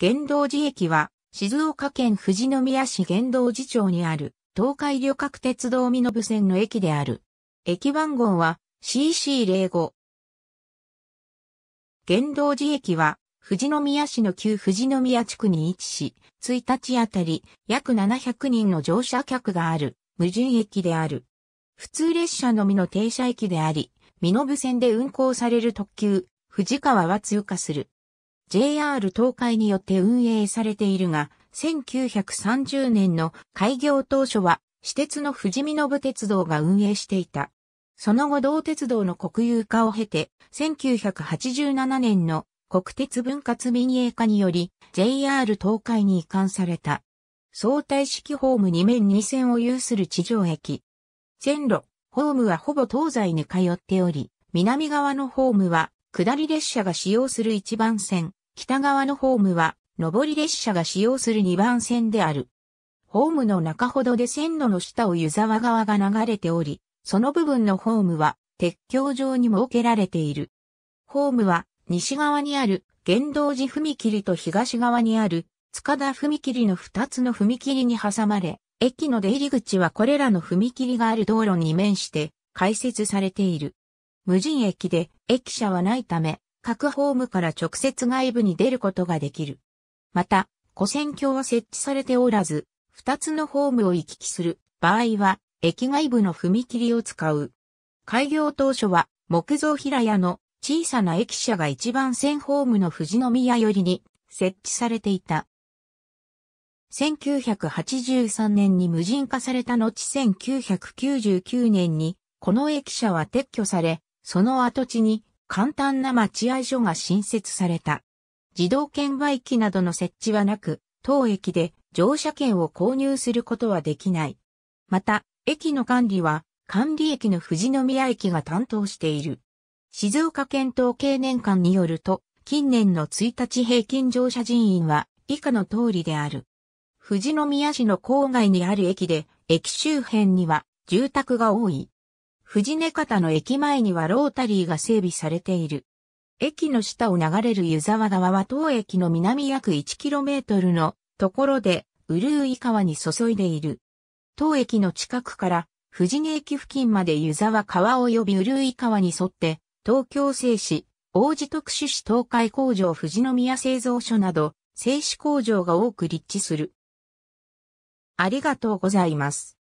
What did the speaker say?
玄道寺駅は、静岡県富士宮市玄道寺町にある、東海旅客鉄道身延線の駅である。駅番号は CC05。玄道寺駅は、富士宮市の旧富士宮地区に位置し、1日あたり約700人の乗車客がある無人駅である。普通列車のみの停車駅であり、身延線で運行される特急、富士川は通過する。JR 東海によって運営されているが、1930年の開業当初は、私鉄の富士見信鉄道が運営していた。その後同鉄道の国有化を経て、1987年の国鉄分割民営化により、JR 東海に移管された。相対式ホーム2面2線を有する地上駅。線路、ホームはほぼ東西に通っており、南側のホームは、下り列車が使用する一番線、北側のホームは、上り列車が使用する2番線である。ホームの中ほどで線路の下を湯沢川が流れており、その部分のホームは、鉄橋上に設けられている。ホームは、西側にある、原動寺踏切と東側にある、塚田踏切の2つの踏切に挟まれ、駅の出入り口はこれらの踏切がある道路に面して、開設されている。無人駅で、駅舎はないため、各ホームから直接外部に出ることができる。また、跨線橋は設置されておらず、二つのホームを行き来する場合は、駅外部の踏切を使う。開業当初は、木造平屋の小さな駅舎が一番線ホームの富士宮寄りに設置されていた。1983年に無人化された後1999年にこの駅舎は撤去され、その跡地に簡単な待合所が新設された。自動券売機などの設置はなく、当駅で乗車券を購入することはできない。また、駅の管理は、管理駅の富士宮駅が担当している。静岡県統計年間によると、近年の1日平均乗車人員は以下の通りである。富士宮市の郊外にある駅で、駅周辺には住宅が多い。藤根方の駅前にはロータリーが整備されている。駅の下を流れる湯沢川は当駅の南約 1km のところで、うるうい川に注いでいる。当駅の近くから、藤根駅付近まで湯沢川及びうるうい川に沿って、東京製紙、王子特殊紙東海工場富士宮製造所など、製紙工場が多く立地する。ありがとうございます。